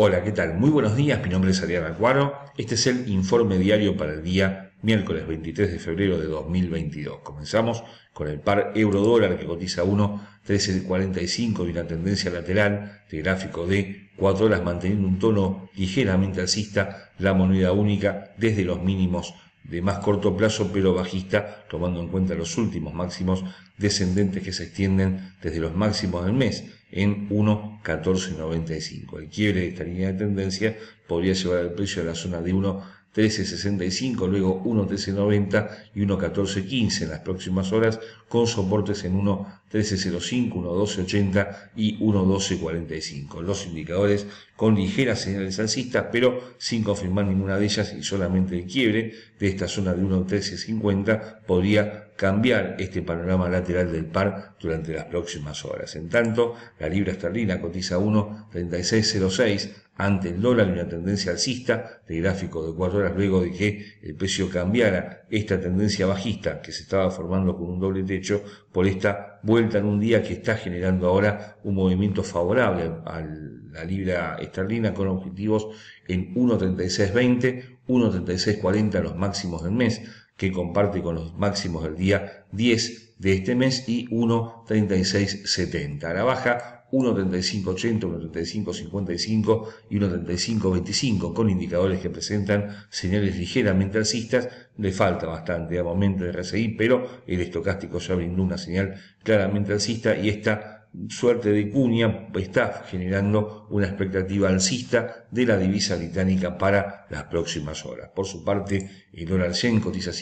Hola, ¿qué tal? Muy buenos días, mi nombre es Adrián Acuaro. Este es el informe diario para el día miércoles 23 de febrero de 2022. Comenzamos con el par euro-dólar que cotiza 1.1345 y una tendencia lateral de este gráfico de 4 horas manteniendo un tono ligeramente alcista la moneda única desde los mínimos de más corto plazo pero bajista tomando en cuenta los últimos máximos descendentes que se extienden desde los máximos del mes en 1.1495. El quiebre de esta línea de tendencia podría llevar el precio a la zona de 1.1365, luego 1.1390 y 1.1415 en las próximas horas, con soportes en 1 1305, 11280 y 11245. Los indicadores con ligeras señales alcistas, pero sin confirmar ninguna de ellas y solamente el quiebre de esta zona de 1.1350 podría cambiar este panorama lateral del par durante las próximas horas. En tanto, la libra esterlina cotiza 1.3606 ante el dólar y una tendencia alcista de gráfico de 4 horas luego de que el precio cambiara esta tendencia bajista que se estaba formando con un doble techo por esta vuelta en un día que está generando ahora un movimiento favorable a la libra esterlina con objetivos en 1.3620, 1.3640 los máximos del mes, que comparte con los máximos del día 10 de este mes y 1.3670. A baja 1.35.80, 1.35.55 y 1.35.25, con indicadores que presentan señales ligeramente alcistas. Le falta bastante a momento de recibir pero el estocástico ya brindó una señal claramente alcista y esta suerte de cuña está generando una expectativa alcista de la divisa británica para las próximas horas. Por su parte, el dólar yen cotiza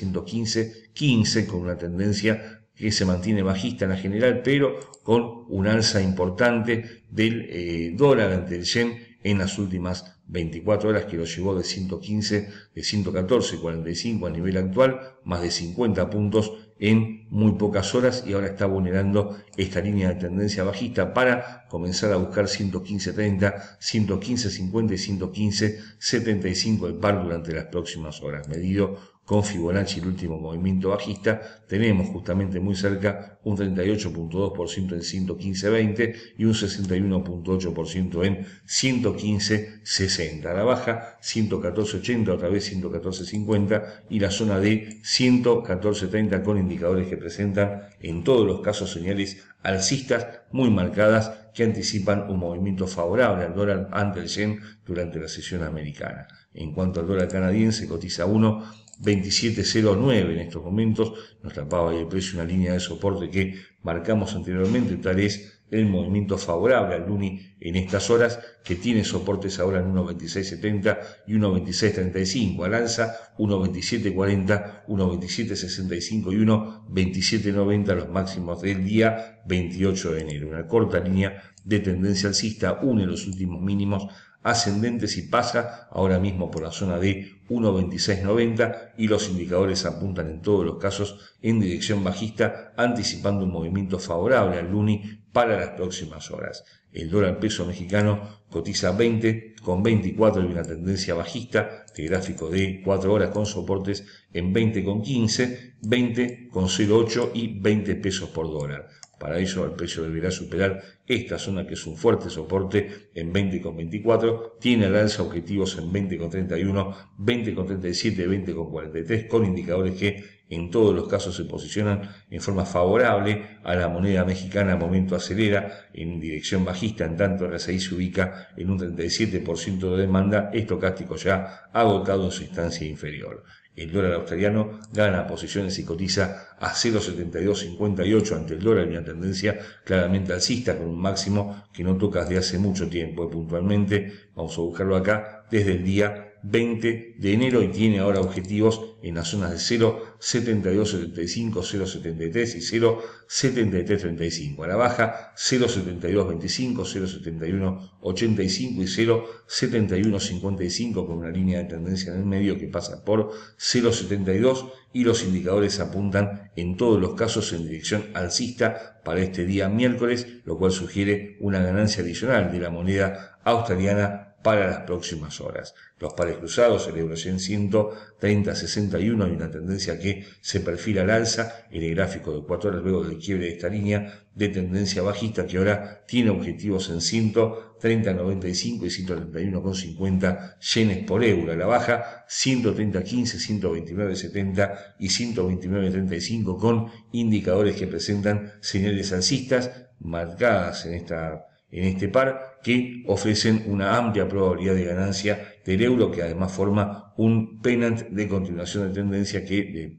15 con una tendencia que se mantiene bajista en la general, pero con un alza importante del eh, dólar ante el yen en las últimas 24 horas que lo llevó de 115, de 114,45 a nivel actual, más de 50 puntos en muy pocas horas y ahora está vulnerando esta línea de tendencia bajista para comenzar a buscar 115.30, 115.50 y 115.75 el par durante las próximas horas, medido con Fibonacci, el último movimiento bajista, tenemos justamente muy cerca un 38.2% en 115.20 y un 61.8% en 115.60. La baja 114.80, otra vez 114.50 y la zona de 114.30 con indicadores que presentan en todos los casos señales alcistas muy marcadas que anticipan un movimiento favorable al dólar ante el yen durante la sesión americana. En cuanto al dólar canadiense, cotiza 1 2709 en estos momentos, nos tapaba ahí el precio una línea de soporte que marcamos anteriormente, tal es el movimiento favorable al Luni en estas horas, que tiene soportes ahora en 1.2670 y 1.2635, al alza 1.2740, 1.2765 y 1.2790 los máximos del día 28 de enero. Una corta línea de tendencia alcista une los últimos mínimos ascendente si pasa ahora mismo por la zona de 1.2690 y los indicadores apuntan en todos los casos en dirección bajista, anticipando un movimiento favorable al Luni para las próximas horas. El dólar peso mexicano cotiza 20,24 con y una tendencia bajista de gráfico de 4 horas con soportes en 20,15, con con y 20 pesos por dólar. Para ello, el precio deberá superar esta zona que es un fuerte soporte en 20,24, tiene al alza objetivos en 20,31, 20,37, 20,43 con indicadores que en todos los casos se posicionan en forma favorable a la moneda mexicana a momento acelera en dirección bajista, en tanto RSI se ubica en un 37% de demanda estocástico ya agotado en su instancia inferior. El dólar australiano gana posiciones y cotiza a 0,7258 ante el dólar, una tendencia claramente alcista con un máximo que no toca desde hace mucho tiempo. Eh, puntualmente, vamos a buscarlo acá, desde el día 20 de enero y tiene ahora objetivos en las zonas de 0,7275, 0,73 y 0,7335. A la baja 0,7225, 0,7185 y 0,7155 con una línea de tendencia en el medio que pasa por 0,72 y los indicadores apuntan en todos los casos en dirección alcista para este día miércoles, lo cual sugiere una ganancia adicional de la moneda australiana para las próximas horas. Los pares cruzados, el en 130-61, hay una tendencia que se perfila al alza en el gráfico de 4 horas luego del quiebre de esta línea de tendencia bajista que ahora tiene objetivos en 130 95 y 131.50 yenes por euro. A la baja 130 15 129 70 y 129 35 con indicadores que presentan señales alcistas marcadas en esta en este par que ofrecen una amplia probabilidad de ganancia del euro que además forma un pennant de continuación de tendencia que eh,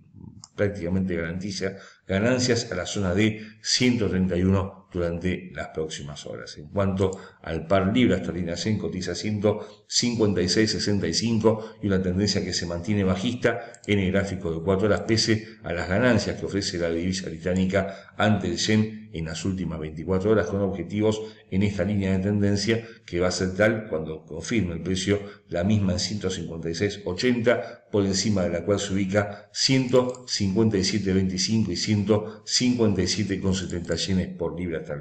prácticamente garantiza ganancias a la zona de 131 durante las próximas horas. En cuanto al par libra esterlina 100 cotiza 156.65 y una tendencia que se mantiene bajista en el gráfico de 4 horas pese a las ganancias que ofrece la divisa británica ante el yen en las últimas 24 horas con objetivos en esta línea de tendencia que va a ser tal cuando confirme el precio la misma en 156.80 por encima de la cual se ubica 157.25 y 157.70 yenes por libra esta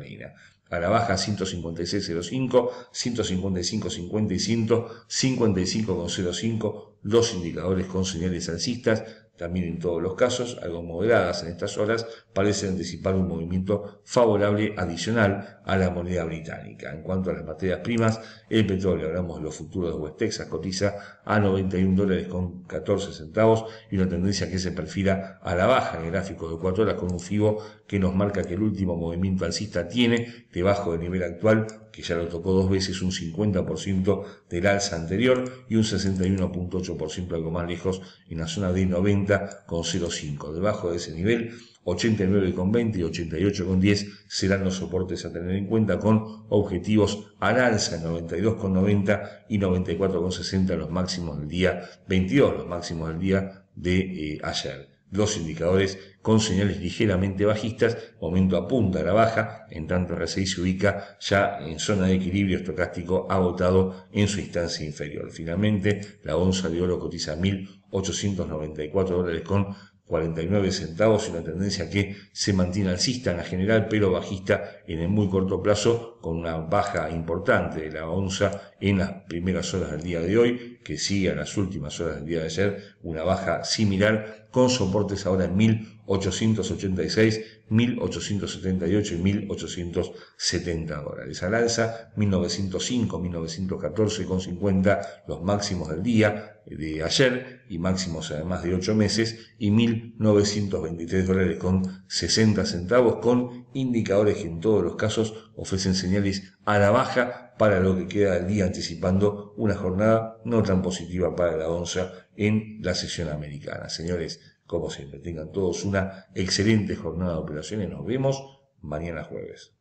para A la baja 156.05, 155.50 y 155.05, dos indicadores con señales alcistas también en todos los casos, algo moderadas en estas horas, parece anticipar un movimiento favorable adicional a la moneda británica. En cuanto a las materias primas, el petróleo, hablamos de los futuros de West Texas, cotiza a 91 dólares con 14 centavos y una tendencia que se perfila a la baja en el gráfico de 4 horas con un FIBO que nos marca que el último movimiento alcista tiene, debajo del nivel actual, que ya lo tocó dos veces, un 50% del alza anterior y un 61.8% algo más lejos en la zona de 90,05. Debajo de ese nivel, 89,20 y 88,10 serán los soportes a tener en cuenta con objetivos al alza 92,90 y 94,60 los máximos del día 22, los máximos del día de eh, ayer dos indicadores con señales ligeramente bajistas, momento apunta a la baja, en tanto R6 se ubica ya en zona de equilibrio estocástico agotado en su instancia inferior. Finalmente, la onza de oro cotiza 1.894 dólares con 49 centavos, una tendencia que se mantiene alcista en la general, pero bajista en el muy corto plazo, con una baja importante de la onza en las primeras horas del día de hoy que sigue en las últimas horas del día de ayer una baja similar, con soportes ahora en 1886, 1878 y 1870 dólares. Al alza, 1905, 1914 con 50 los máximos del día eh, de ayer y máximos además de 8 meses y 1923 dólares con 60 centavos con indicadores que en todos los casos ofrecen señales a la baja para lo que queda del día, anticipando una jornada no tan positiva para la onza en la sesión americana. Señores, como siempre, tengan todos una excelente jornada de operaciones. Nos vemos mañana jueves.